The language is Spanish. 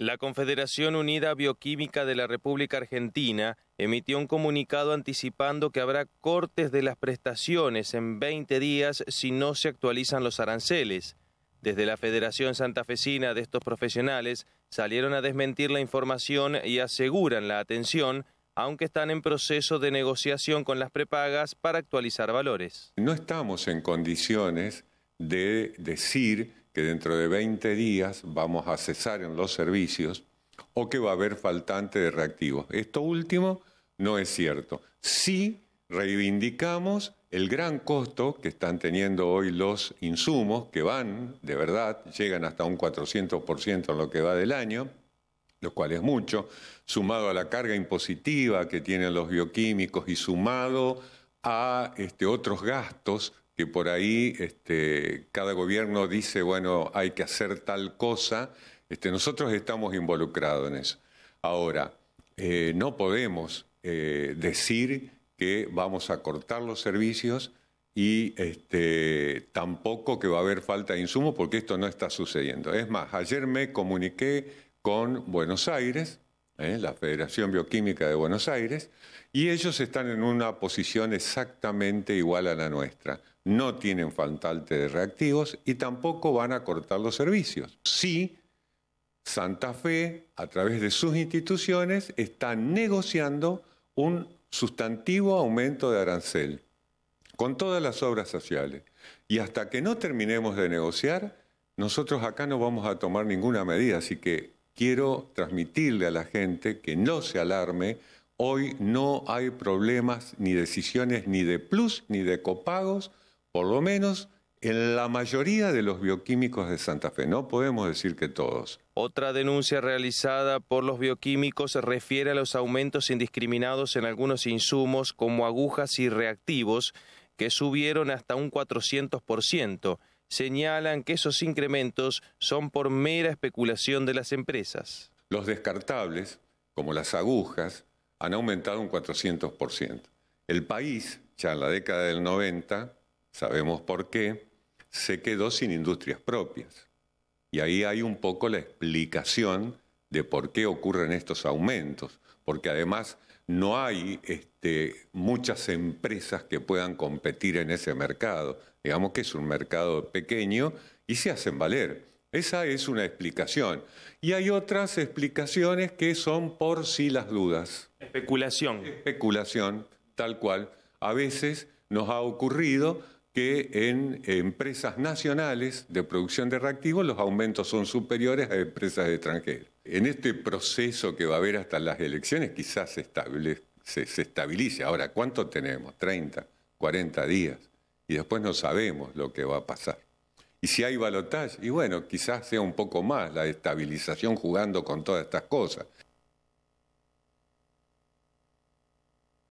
La Confederación Unida Bioquímica de la República Argentina emitió un comunicado anticipando que habrá cortes de las prestaciones en 20 días si no se actualizan los aranceles. Desde la Federación Santafesina de estos profesionales salieron a desmentir la información y aseguran la atención, aunque están en proceso de negociación con las prepagas para actualizar valores. No estamos en condiciones de decir que dentro de 20 días vamos a cesar en los servicios o que va a haber faltante de reactivos. Esto último no es cierto. Si reivindicamos el gran costo que están teniendo hoy los insumos, que van, de verdad, llegan hasta un 400% en lo que va del año, lo cual es mucho, sumado a la carga impositiva que tienen los bioquímicos y sumado a este, otros gastos y por ahí este, cada gobierno dice, bueno, hay que hacer tal cosa. Este, nosotros estamos involucrados en eso. Ahora, eh, no podemos eh, decir que vamos a cortar los servicios y este, tampoco que va a haber falta de insumos porque esto no está sucediendo. Es más, ayer me comuniqué con Buenos Aires, ¿eh? la Federación Bioquímica de Buenos Aires, y ellos están en una posición exactamente igual a la nuestra. No tienen faltante de reactivos y tampoco van a cortar los servicios. Sí, Santa Fe, a través de sus instituciones, está negociando un sustantivo aumento de arancel con todas las obras sociales. Y hasta que no terminemos de negociar, nosotros acá no vamos a tomar ninguna medida, así que quiero transmitirle a la gente que no se alarme. Hoy no hay problemas ni decisiones ni de plus ni de copagos, por lo menos en la mayoría de los bioquímicos de Santa Fe. No podemos decir que todos. Otra denuncia realizada por los bioquímicos se refiere a los aumentos indiscriminados en algunos insumos como agujas y reactivos que subieron hasta un 400% señalan que esos incrementos son por mera especulación de las empresas. Los descartables, como las agujas, han aumentado un 400%. El país, ya en la década del 90, sabemos por qué, se quedó sin industrias propias. Y ahí hay un poco la explicación de por qué ocurren estos aumentos, porque además no hay este, muchas empresas que puedan competir en ese mercado. Digamos que es un mercado pequeño y se hacen valer. Esa es una explicación. Y hay otras explicaciones que son por sí las dudas. Especulación. Especulación, tal cual. A veces nos ha ocurrido que en empresas nacionales de producción de reactivos los aumentos son superiores a empresas extranjeras. En este proceso que va a haber hasta las elecciones quizás se, estabilice. Ahora, ¿cuánto tenemos? 30, 40 días. Y después no sabemos lo que va a pasar. Y si hay balotaje, y bueno, quizás sea un poco más la estabilización jugando con todas estas cosas.